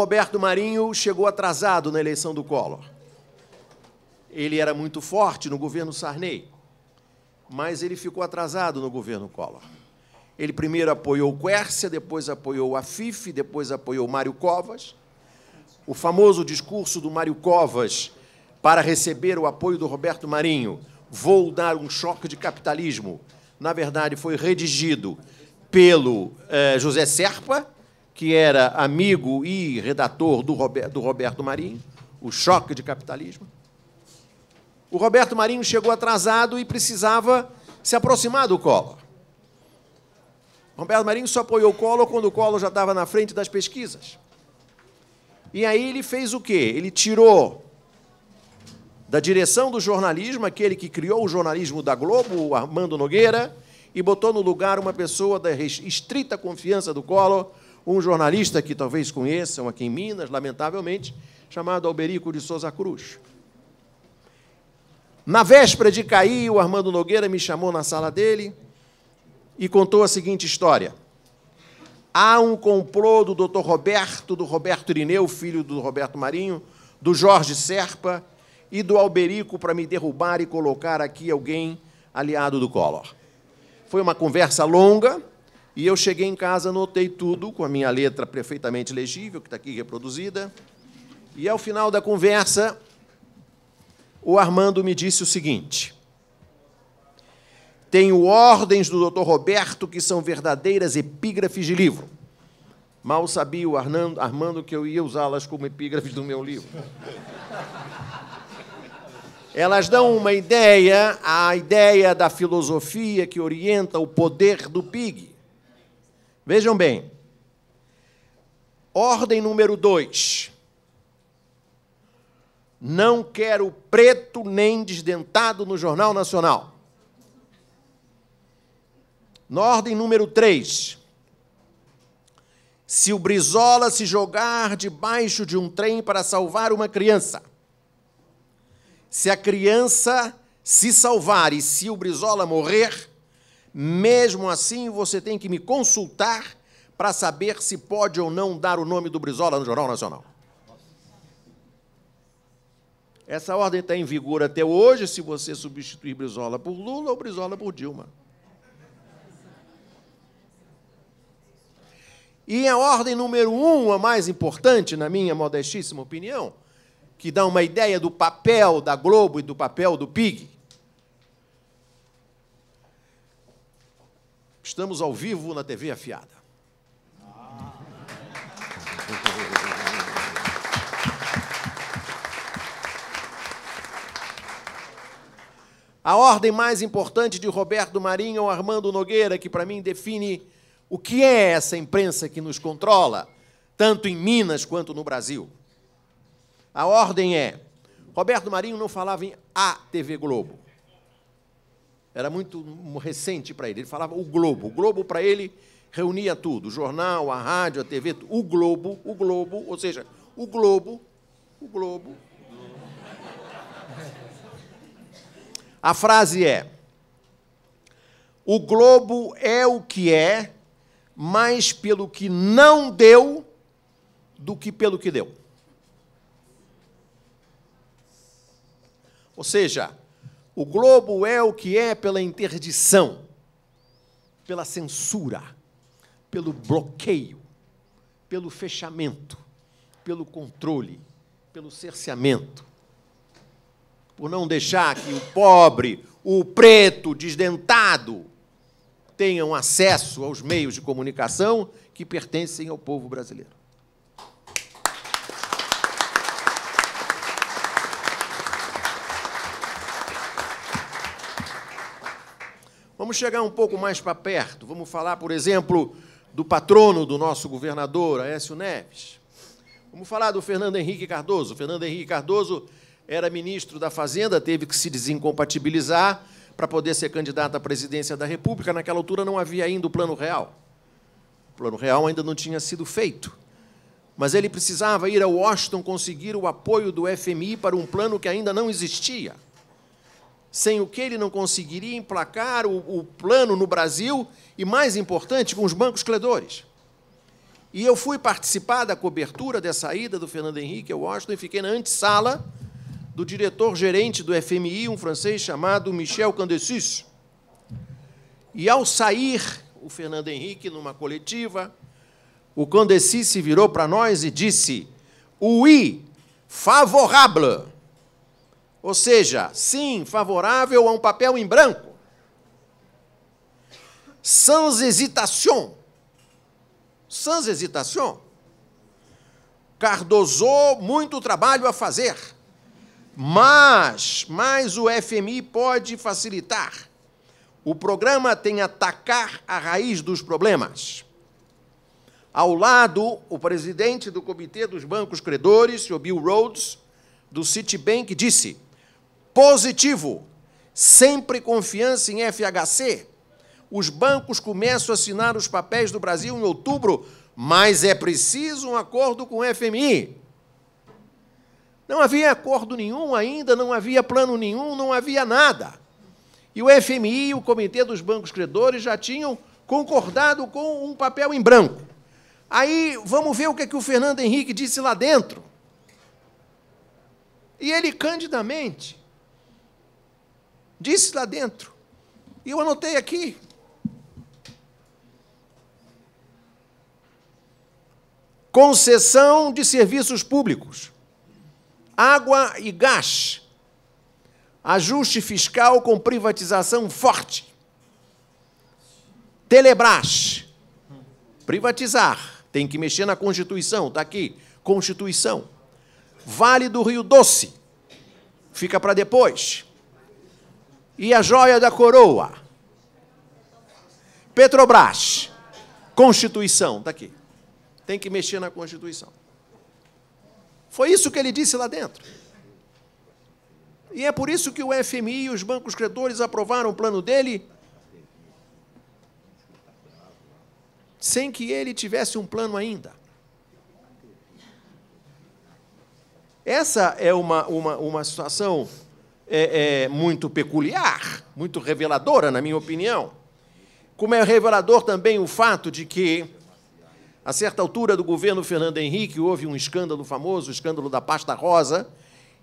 Roberto Marinho chegou atrasado na eleição do Collor. Ele era muito forte no governo Sarney, mas ele ficou atrasado no governo Collor. Ele primeiro apoiou Quércia, depois apoiou a FIFE, depois apoiou Mário Covas. O famoso discurso do Mário Covas para receber o apoio do Roberto Marinho, vou dar um choque de capitalismo, na verdade foi redigido pelo eh, José Serpa, que era amigo e redator do Roberto, do Roberto Marinho, O Choque de Capitalismo. O Roberto Marinho chegou atrasado e precisava se aproximar do Collor. Roberto Marinho só apoiou o Collor quando o Collor já estava na frente das pesquisas. E aí ele fez o quê? Ele tirou da direção do jornalismo, aquele que criou o jornalismo da Globo, o Armando Nogueira, e botou no lugar uma pessoa da estrita confiança do Collor, um jornalista que talvez conheçam aqui em Minas, lamentavelmente, chamado Alberico de Souza Cruz. Na véspera de cair, o Armando Nogueira me chamou na sala dele e contou a seguinte história. Há um complô do doutor Roberto, do Roberto Irineu, filho do Roberto Marinho, do Jorge Serpa e do Alberico para me derrubar e colocar aqui alguém aliado do Collor. Foi uma conversa longa, e eu cheguei em casa, anotei tudo com a minha letra perfeitamente legível, que está aqui reproduzida. E ao final da conversa, o Armando me disse o seguinte: Tenho ordens do Dr. Roberto que são verdadeiras epígrafes de livro. Mal sabia o Arnando, Armando que eu ia usá-las como epígrafes do meu livro. Elas dão uma ideia, a ideia da filosofia que orienta o poder do Pig Vejam bem. Ordem número dois. Não quero preto nem desdentado no Jornal Nacional. Na ordem número três. Se o Brizola se jogar debaixo de um trem para salvar uma criança, se a criança se salvar e se o Brizola morrer, mesmo assim, você tem que me consultar para saber se pode ou não dar o nome do Brizola no Jornal Nacional. Essa ordem está em vigor até hoje se você substituir Brizola por Lula ou Brizola por Dilma. E a ordem número um, a mais importante, na minha modestíssima opinião, que dá uma ideia do papel da Globo e do papel do PIG, Estamos ao vivo na TV Afiada. A ordem mais importante de Roberto Marinho ao Armando Nogueira, que para mim define o que é essa imprensa que nos controla, tanto em Minas quanto no Brasil. A ordem é: Roberto Marinho não falava em a TV Globo era muito recente para ele. Ele falava o Globo. O Globo para ele reunia tudo: o jornal, a rádio, a TV, o Globo, o Globo, ou seja, o Globo, o Globo. A frase é: O Globo é o que é, mais pelo que não deu do que pelo que deu. Ou seja, o globo é o que é pela interdição, pela censura, pelo bloqueio, pelo fechamento, pelo controle, pelo cerceamento. Por não deixar que o pobre, o preto desdentado tenham acesso aos meios de comunicação que pertencem ao povo brasileiro. Vamos chegar um pouco mais para perto. Vamos falar, por exemplo, do patrono do nosso governador, Aécio Neves. Vamos falar do Fernando Henrique Cardoso. O Fernando Henrique Cardoso era ministro da Fazenda, teve que se desincompatibilizar para poder ser candidato à presidência da República. Naquela altura não havia ainda o Plano Real. O Plano Real ainda não tinha sido feito. Mas ele precisava ir a Washington conseguir o apoio do FMI para um plano que ainda não existia sem o que ele não conseguiria emplacar o, o plano no Brasil e, mais importante, com os bancos credores. E eu fui participar da cobertura dessa ida do Fernando Henrique a Washington e fiquei na antessala do diretor-gerente do FMI, um francês chamado Michel Candecis. E ao sair o Fernando Henrique numa coletiva, o Candecis se virou para nós e disse: "Oui, favorable". Ou seja, sim, favorável a um papel em branco. Sans hesitation. Sans hesitation. Cardoso, muito trabalho a fazer. Mas, mas o FMI pode facilitar. O programa tem atacar a raiz dos problemas. Ao lado, o presidente do Comitê dos Bancos Credores, o Bill Rhodes, do Citibank, disse: positivo, sempre confiança em FHC. Os bancos começam a assinar os papéis do Brasil em outubro, mas é preciso um acordo com o FMI. Não havia acordo nenhum ainda, não havia plano nenhum, não havia nada. E o FMI e o Comitê dos Bancos Credores já tinham concordado com um papel em branco. Aí vamos ver o que, é que o Fernando Henrique disse lá dentro. E ele candidamente disse lá dentro. E eu anotei aqui. Concessão de serviços públicos, água e gás, ajuste fiscal com privatização forte, Telebrás, privatizar, tem que mexer na Constituição, está aqui, Constituição. Vale do Rio Doce, fica para depois. E a joia da coroa? Petrobras. Constituição, está aqui. Tem que mexer na Constituição. Foi isso que ele disse lá dentro. E é por isso que o FMI e os bancos credores aprovaram o plano dele sem que ele tivesse um plano ainda. Essa é uma, uma, uma situação é, é, muito peculiar, muito reveladora, na minha opinião. Como é revelador também o fato de que, a certa altura do governo Fernando Henrique, houve um escândalo famoso, o escândalo da pasta rosa,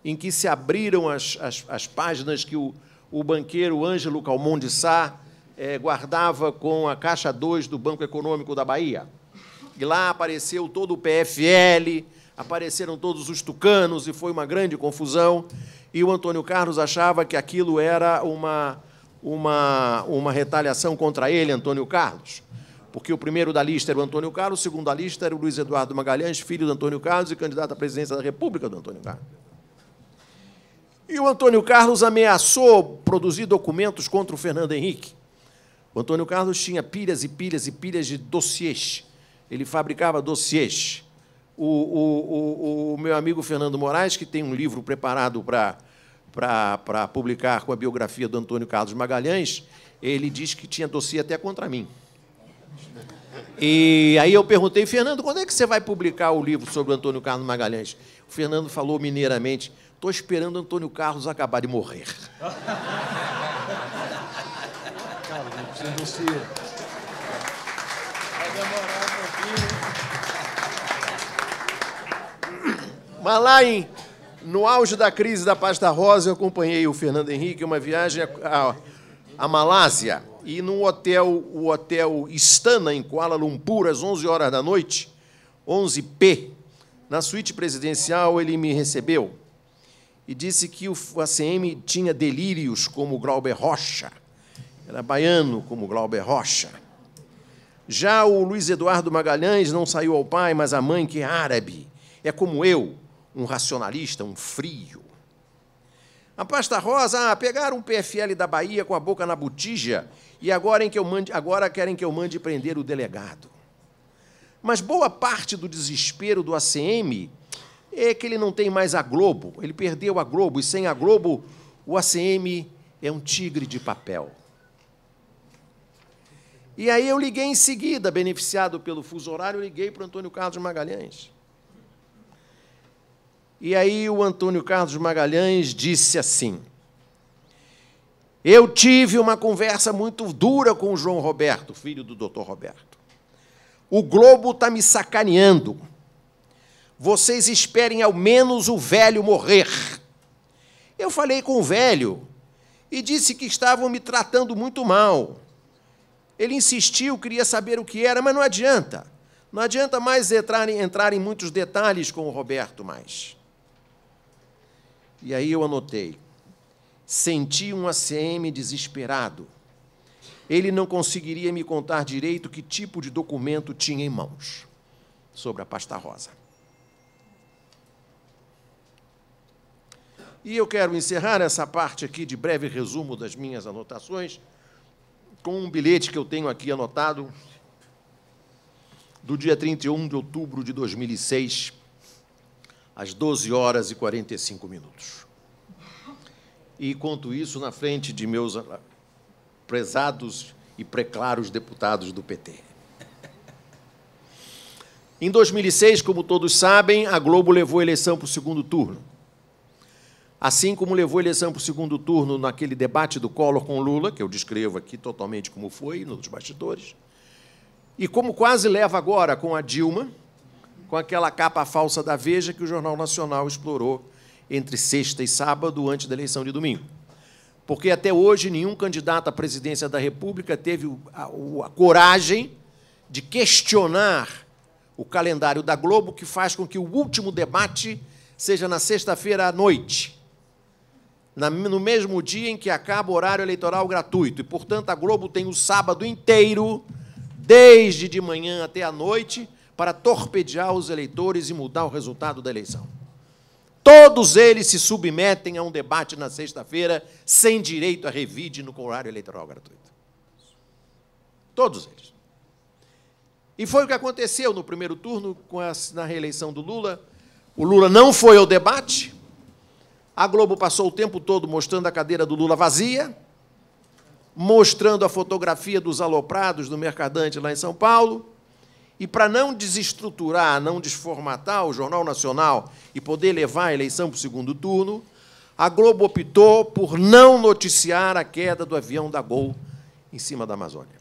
em que se abriram as, as, as páginas que o, o banqueiro Ângelo Calmon de Sá é, guardava com a Caixa 2 do Banco Econômico da Bahia. E lá apareceu todo o PFL, apareceram todos os tucanos e foi uma grande confusão e o Antônio Carlos achava que aquilo era uma, uma, uma retaliação contra ele, Antônio Carlos. Porque o primeiro da lista era o Antônio Carlos, o segundo da lista era o Luiz Eduardo Magalhães, filho do Antônio Carlos e candidato à presidência da República do Antônio Carlos. E o Antônio Carlos ameaçou produzir documentos contra o Fernando Henrique. O Antônio Carlos tinha pilhas e pilhas e pilhas de dossiês. Ele fabricava dossiês o, o, o, o meu amigo Fernando Moraes, que tem um livro preparado para, para, para publicar com a biografia do Antônio Carlos Magalhães, ele disse que tinha dossiê até contra mim. E aí eu perguntei, Fernando, quando é que você vai publicar o livro sobre o Antônio Carlos Magalhães? O Fernando falou mineiramente, estou esperando o Antônio Carlos acabar de morrer. Cara, não precisa dossiê. Mas lá em, no auge da crise da pasta rosa, eu acompanhei o Fernando Henrique em uma viagem à, Malásia. E num hotel, o hotel Istana, em Kuala Lumpur, às 11 horas da noite, 11P, na suíte presidencial, ele me recebeu e disse que o ACM tinha delírios como Glauber Rocha. Era baiano como Glauber Rocha. Já o Luiz Eduardo Magalhães não saiu ao pai, mas à mãe, que é árabe. É como eu um racionalista, um frio. A pasta rosa, ah, pegaram um PFL da Bahia com a boca na botija e agora, em que eu mande, agora querem que eu mande prender o delegado. Mas boa parte do desespero do ACM é que ele não tem mais a Globo, ele perdeu a Globo, e sem a Globo o ACM é um tigre de papel. E aí eu liguei em seguida, beneficiado pelo fuso horário, liguei para o Antônio Carlos Magalhães. E aí o Antônio Carlos Magalhães disse assim: Eu tive uma conversa muito dura com o João Roberto, filho do Dr. Roberto. O Globo está me sacaneando. Vocês esperem ao menos o velho morrer. Eu falei com o velho e disse que estavam me tratando muito mal. Ele insistiu, queria saber o que era, mas não adianta. Não adianta mais entrar em, entrar em muitos detalhes com o Roberto mais. E aí eu anotei. Senti um ACM desesperado. Ele não conseguiria me contar direito que tipo de documento tinha em mãos sobre a pasta rosa. E eu quero encerrar essa parte aqui de breve resumo das minhas anotações com um bilhete que eu tenho aqui anotado do dia 31 de outubro de 2006, às 12 horas e 45 minutos. E, conto isso, na frente de meus prezados e preclaros deputados do PT. Em 2006, como todos sabem, a Globo levou a eleição para o segundo turno. Assim como levou a eleição para o segundo turno naquele debate do Collor com Lula, que eu descrevo aqui totalmente como foi, nos bastidores, e como quase leva agora com a Dilma, com aquela capa falsa da Veja que o Jornal Nacional explorou entre sexta e sábado, antes da eleição de domingo. Porque até hoje nenhum candidato à presidência da República teve a, a coragem de questionar o calendário da Globo, que faz com que o último debate seja na sexta-feira à noite, no mesmo dia em que acaba o horário eleitoral gratuito. E, portanto, a Globo tem o sábado inteiro, desde de manhã até a noite, para torpedear os eleitores e mudar o resultado da eleição. Todos eles se submetem a um debate na sexta-feira sem direito a revide no horário eleitoral gratuito. Todos eles. E foi o que aconteceu no primeiro turno as, na reeleição do Lula. O Lula não foi ao debate. A Globo passou o tempo todo mostrando a cadeira do Lula vazia, mostrando a fotografia dos aloprados do Mercadante lá em São Paulo, e para não desestruturar, não desformatar o Jornal Nacional e poder levar a eleição para o segundo turno, a Globo optou por não noticiar a queda do avião da Gol em cima da Amazônia.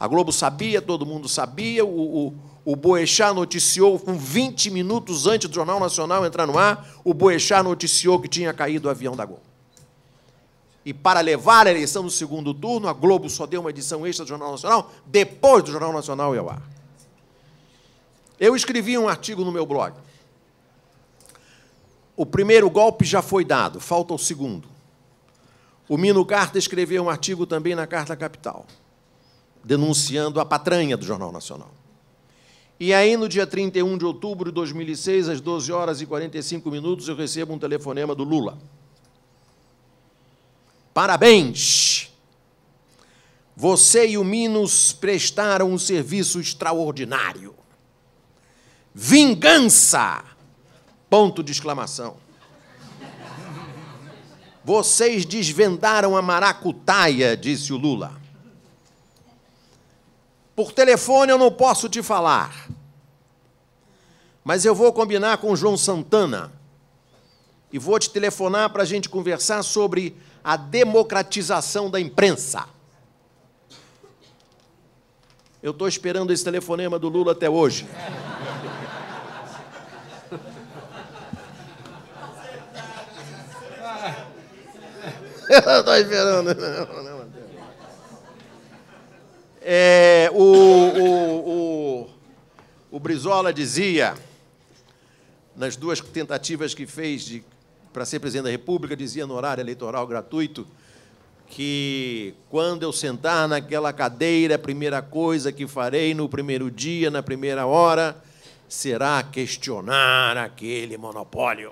A Globo sabia, todo mundo sabia, o, o, o Boechat noticiou com 20 minutos antes do Jornal Nacional entrar no ar, o Boechat noticiou que tinha caído o avião da Gol. E para levar a eleição do segundo turno, a Globo só deu uma edição extra do Jornal Nacional, depois do Jornal Nacional e ao ar. Eu escrevi um artigo no meu blog. O primeiro golpe já foi dado, falta o segundo. O Mino Carta escreveu um artigo também na Carta Capital, denunciando a patranha do Jornal Nacional. E aí, no dia 31 de outubro de 2006, às 12 horas e 45 minutos, eu recebo um telefonema do Lula. Parabéns! Você e o Minos prestaram um serviço extraordinário. Vingança! Ponto de exclamação. Vocês desvendaram a maracutaia, disse o Lula. Por telefone eu não posso te falar. Mas eu vou combinar com o João Santana e vou te telefonar para a gente conversar sobre a democratização da imprensa. Eu estou esperando esse telefonema do Lula até hoje. Eu estou esperando. É, o, o, o, o Brizola dizia, nas duas tentativas que fez de para ser presidente da República, dizia no horário eleitoral gratuito que quando eu sentar naquela cadeira, a primeira coisa que farei no primeiro dia, na primeira hora, será questionar aquele monopólio.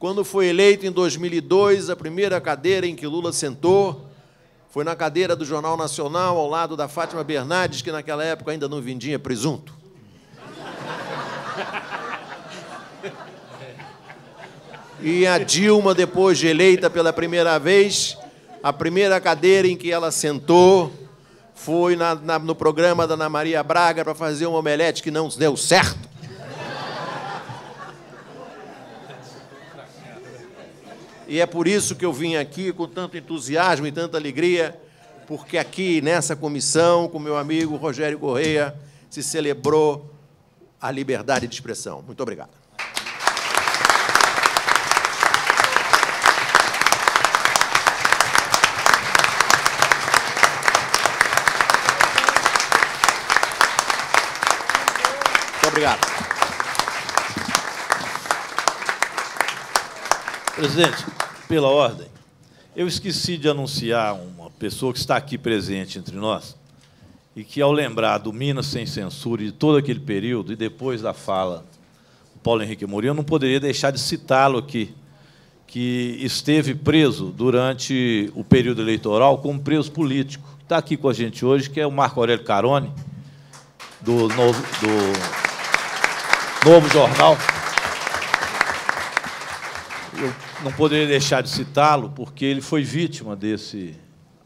Quando foi eleito em 2002, a primeira cadeira em que Lula sentou foi na cadeira do Jornal Nacional, ao lado da Fátima Bernardes, que naquela época ainda não vendia presunto. E a Dilma, depois de eleita pela primeira vez, a primeira cadeira em que ela sentou foi na, na, no programa da Ana Maria Braga para fazer um omelete que não deu certo. E é por isso que eu vim aqui com tanto entusiasmo e tanta alegria, porque aqui nessa comissão, com meu amigo Rogério Correia, se celebrou a liberdade de expressão. Muito obrigado. obrigado. Presidente, pela ordem, eu esqueci de anunciar uma pessoa que está aqui presente entre nós e que, ao lembrar do Minas Sem Censura e de todo aquele período, e depois da fala do Paulo Henrique eu não poderia deixar de citá-lo aqui, que esteve preso durante o período eleitoral como preso político. Está aqui com a gente hoje, que é o Marco Aurélio Carone, do, novo, do Novo Jornal. Eu não poderia deixar de citá-lo, porque ele foi vítima desse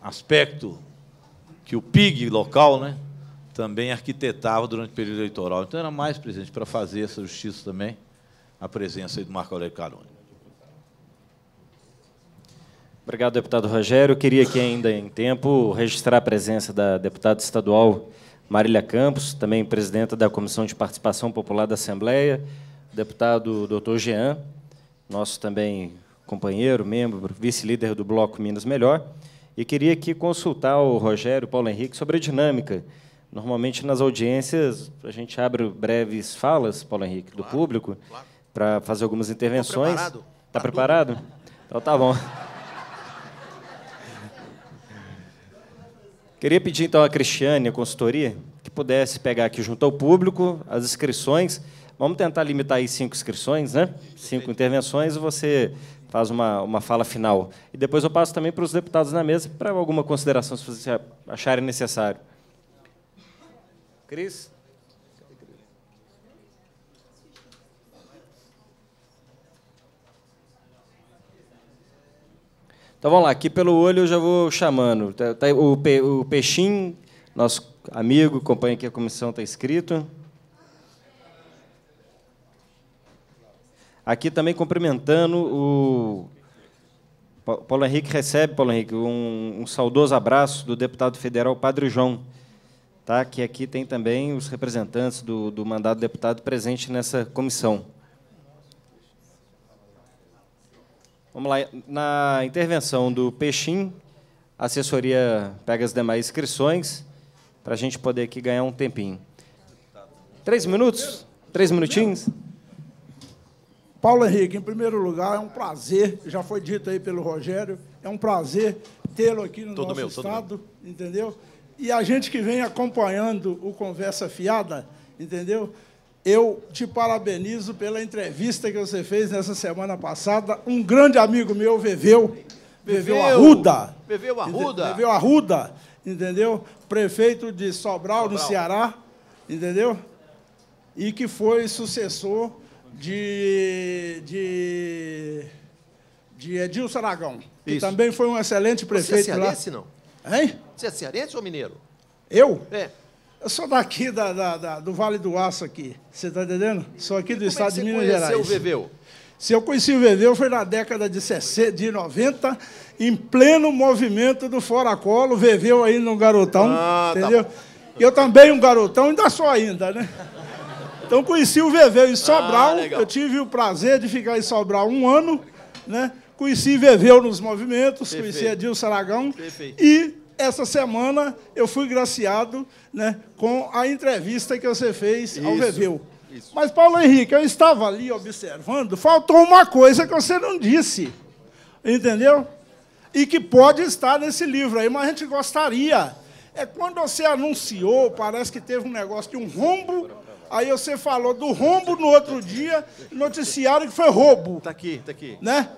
aspecto que o PIG local né, também arquitetava durante o período eleitoral. Então, era mais presente para fazer essa justiça também, a presença do Marco Aurélio Caroni. Obrigado, deputado Rogério. Eu queria que ainda em tempo registrar a presença da deputada estadual Marília Campos, também presidenta da Comissão de Participação Popular da Assembleia, deputado doutor Jean, nosso também companheiro, membro, vice-líder do Bloco Minas Melhor, e queria aqui consultar o Rogério Paulo Henrique sobre a dinâmica. Normalmente, nas audiências, a gente abre breves falas, Paulo Henrique, claro, do público, claro. para fazer algumas tá intervenções. Está preparado? Está tá preparado? Então, tá bom. Queria pedir então a Cristiane, a consultoria, que pudesse pegar aqui junto ao público as inscrições. Vamos tentar limitar aí cinco inscrições, né? Cinco intervenções e você faz uma, uma fala final. E depois eu passo também para os deputados na mesa para alguma consideração, se vocês acharem necessário. Cris? Então vamos lá, aqui pelo olho eu já vou chamando. Tá, tá, o, Pe, o Peixinho, nosso amigo, companheiro aqui a comissão, está inscrito. Aqui também cumprimentando o. Paulo Henrique recebe, Paulo Henrique, um, um saudoso abraço do deputado federal Padre João, tá? que aqui tem também os representantes do, do mandado deputado presente nessa comissão. Vamos lá. Na intervenção do Peixim, a assessoria pega as demais inscrições para a gente poder aqui ganhar um tempinho. Três minutos? Três minutinhos? Paulo Henrique, em primeiro lugar, é um prazer, já foi dito aí pelo Rogério, é um prazer tê-lo aqui no todo nosso meu, estado, entendeu? E a gente que vem acompanhando o Conversa Fiada, entendeu? eu te parabenizo pela entrevista que você fez nessa semana passada. Um grande amigo meu, Veveu, Veveu, Arruda. Veveu Arruda. Veveu Arruda, entendeu? Prefeito de Sobral, Sobral, no Ceará, entendeu? E que foi sucessor de, de, de Edilson Aragão, que Isso. também foi um excelente prefeito Você é cearense, lá. não? Hein? Você é cearense ou mineiro? Eu? É. Eu sou daqui, da, da, da, do Vale do Aço aqui. Você está entendendo? Sou aqui do é estado é de Minas Gerais. Você conheceu o Veveu? Se eu conheci o Veveu foi na década de, 60, de 90, em pleno movimento do Fora Colo, Veveu aí no garotão, ah, tá entendeu? Tá eu também um garotão, ainda sou ainda, né? Então conheci o Veveu em ah, Sobral, ah, eu tive o prazer de ficar em Sobral um ano, né? Conheci Veveu nos movimentos, Perfeito. conheci Adil Saragão Perfeito. e essa semana eu fui graciado né, com a entrevista que você fez ao isso, Isso. Mas, Paulo Henrique, eu estava ali observando, faltou uma coisa que você não disse, entendeu? E que pode estar nesse livro aí, mas a gente gostaria. É quando você anunciou, parece que teve um negócio de um rombo Aí você falou do rombo no outro dia, noticiaram que foi roubo. Tá aqui, tá aqui. Né?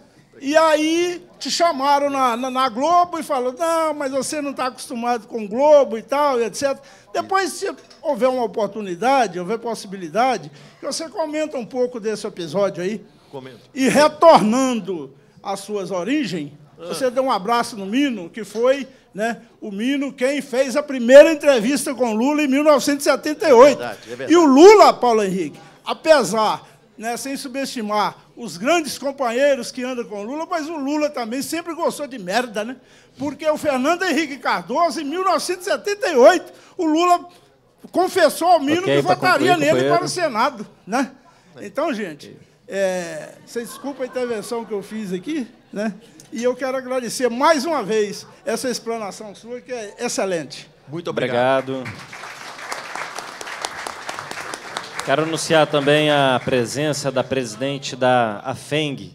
E aí te chamaram na, na, na Globo e falaram, não, mas você não está acostumado com Globo e tal, e etc. Depois, se houver uma oportunidade, houver possibilidade, que você comenta um pouco desse episódio aí. Comento. E retornando às suas origens, ah. você deu um abraço no Mino, que foi né, o Mino quem fez a primeira entrevista com Lula em 1978. É verdade, é verdade. E o Lula, Paulo Henrique, apesar, né, sem subestimar os grandes companheiros que andam com Lula, mas o Lula também sempre gostou de merda, né? Porque o Fernando Henrique Cardoso, em 1978, o Lula confessou ao Mino okay, que tá votaria nele para o Senado, né? Então, gente, é, você desculpa a intervenção que eu fiz aqui, né? E eu quero agradecer mais uma vez essa explanação sua, que é excelente. Muito obrigado. obrigado. Quero anunciar também a presença da presidente da AFENG,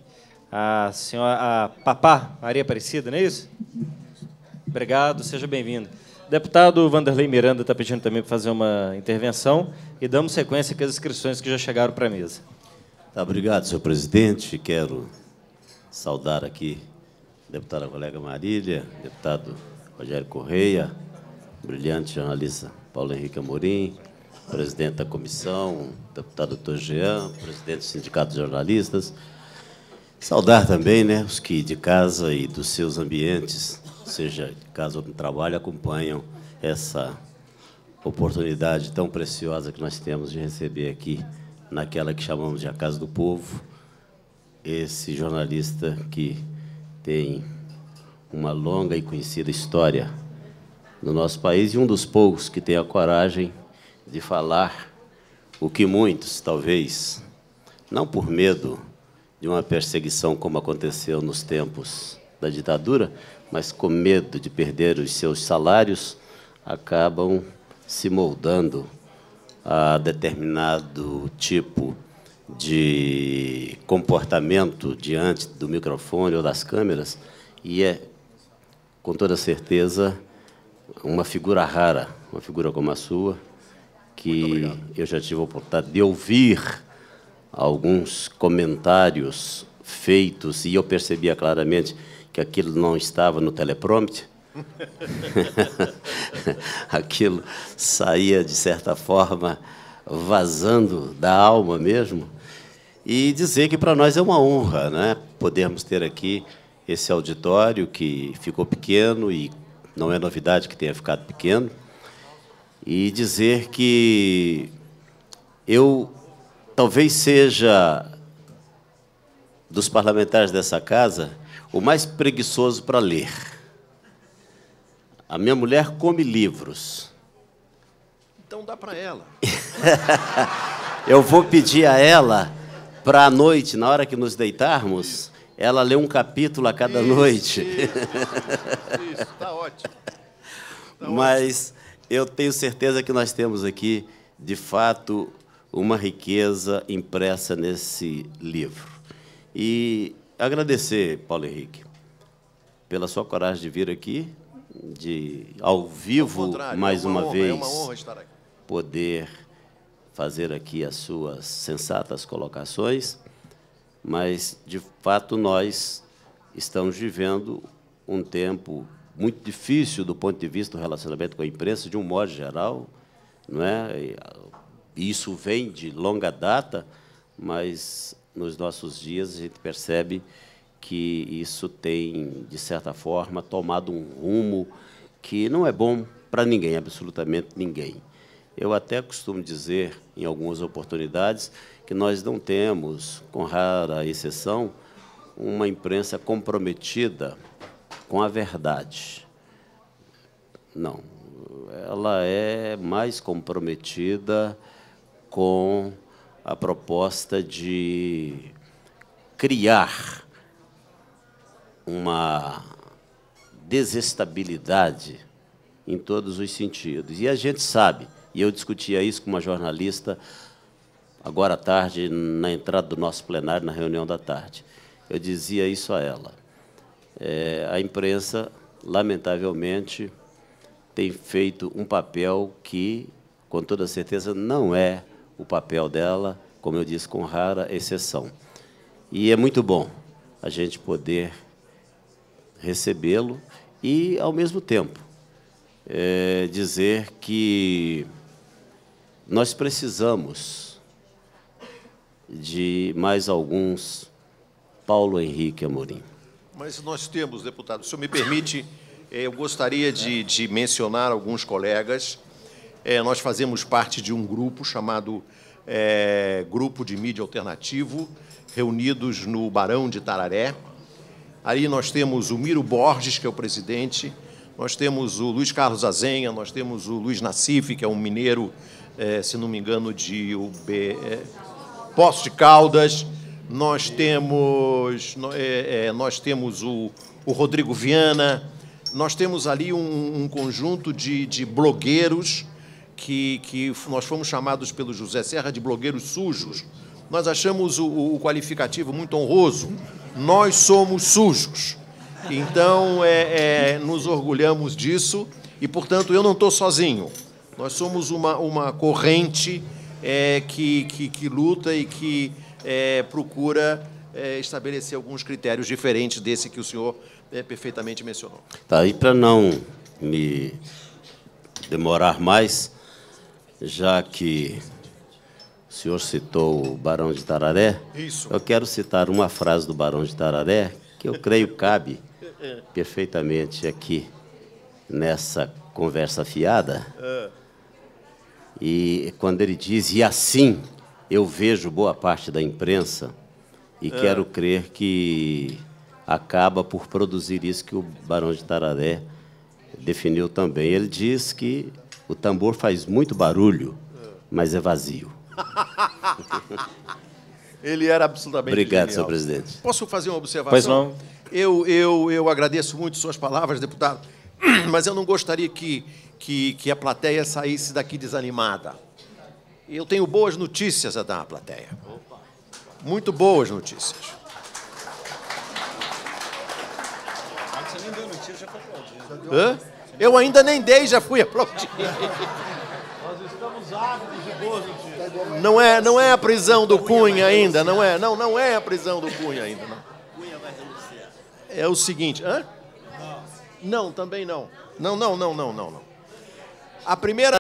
a senhora a Papá Maria Aparecida, não é isso? Obrigado, seja bem-vindo. Deputado Vanderlei Miranda está pedindo também para fazer uma intervenção e damos sequência com às inscrições que já chegaram para a mesa. Tá, obrigado, senhor presidente. Quero saudar aqui a deputada colega Marília, deputado Rogério Correia, brilhante jornalista Paulo Henrique Amorim, presidente da comissão, deputado doutor Jean, presidente do Sindicato de Jornalistas. Saudar também né, os que de casa e dos seus ambientes, seja de casa ou de trabalho, acompanham essa oportunidade tão preciosa que nós temos de receber aqui, naquela que chamamos de A Casa do Povo, esse jornalista que tem uma longa e conhecida história no nosso país e um dos poucos que tem a coragem de falar o que muitos, talvez, não por medo de uma perseguição como aconteceu nos tempos da ditadura, mas com medo de perder os seus salários, acabam se moldando a determinado tipo de comportamento diante do microfone ou das câmeras e é, com toda certeza, uma figura rara, uma figura como a sua, que eu já tive a oportunidade de ouvir alguns comentários feitos e eu percebia claramente que aquilo não estava no teleprompter. aquilo saía, de certa forma, vazando da alma mesmo. E dizer que para nós é uma honra né? podermos ter aqui esse auditório que ficou pequeno e não é novidade que tenha ficado pequeno e dizer que eu talvez seja dos parlamentares dessa casa o mais preguiçoso para ler. A minha mulher come livros. Então dá para ela. eu vou pedir a ela para a noite, na hora que nos deitarmos, ela lê um capítulo a cada isso, noite. Isso, está ótimo. Tá Mas ótimo eu tenho certeza que nós temos aqui, de fato, uma riqueza impressa nesse livro. E agradecer, Paulo Henrique, pela sua coragem de vir aqui, de ao vivo ao mais é uma, uma honra, vez, é uma honra estar aqui. poder fazer aqui as suas sensatas colocações, mas de fato nós estamos vivendo um tempo muito difícil do ponto de vista do relacionamento com a imprensa, de um modo geral. Não é? E isso vem de longa data, mas nos nossos dias a gente percebe que isso tem, de certa forma, tomado um rumo que não é bom para ninguém, absolutamente ninguém. Eu até costumo dizer, em algumas oportunidades, que nós não temos, com rara exceção, uma imprensa comprometida com a verdade. Não, ela é mais comprometida com a proposta de criar uma desestabilidade em todos os sentidos. E a gente sabe, e eu discutia isso com uma jornalista agora à tarde, na entrada do nosso plenário, na reunião da tarde. Eu dizia isso a ela é, a imprensa, lamentavelmente, tem feito um papel que, com toda certeza, não é o papel dela, como eu disse, com rara exceção. E é muito bom a gente poder recebê-lo e, ao mesmo tempo, é, dizer que nós precisamos de mais alguns Paulo Henrique Amorim. Mas nós temos, deputado, se o me permite, eh, eu gostaria de, de mencionar alguns colegas. É, nós fazemos parte de um grupo chamado é, Grupo de Mídia Alternativo, reunidos no Barão de Tararé. Aí nós temos o Miro Borges, que é o presidente, nós temos o Luiz Carlos Azenha, nós temos o Luiz Nassif, que é um mineiro, é, se não me engano, de UB, Poço de Caldas, nós temos, é, é, nós temos o, o Rodrigo Viana, nós temos ali um, um conjunto de, de blogueiros que, que nós fomos chamados pelo José Serra de blogueiros sujos. Nós achamos o, o qualificativo muito honroso. Nós somos sujos. Então, é, é, nos orgulhamos disso e, portanto, eu não estou sozinho. Nós somos uma, uma corrente é, que, que, que luta e que é, procura é, estabelecer alguns critérios diferentes desse que o senhor é, perfeitamente mencionou. Tá, e para não me demorar mais, já que o senhor citou o Barão de Tararé, Isso. eu quero citar uma frase do Barão de Tararé que eu creio cabe perfeitamente aqui nessa conversa fiada. É. E quando ele diz, e assim eu vejo boa parte da imprensa e é. quero crer que acaba por produzir isso que o Barão de Tararé definiu também. Ele diz que o tambor faz muito barulho, é. mas é vazio. Ele era absolutamente Obrigado, genial. senhor presidente. Posso fazer uma observação? Pois não. Eu, eu, eu agradeço muito suas palavras, deputado, mas eu não gostaria que, que, que a plateia saísse daqui desanimada eu tenho boas notícias a dar à plateia. Muito boas notícias. Você nem deu notícia, já foi aplaudido. Eu ainda nem dei, já fui aplaudido. Nós estamos ávidos de boas notícias. Não é, não é a prisão do Cunha ainda, não é. Não, não é a prisão do Cunha ainda. É o seguinte, hã? Não, também não. Não, não, não, não, não, não. A primeira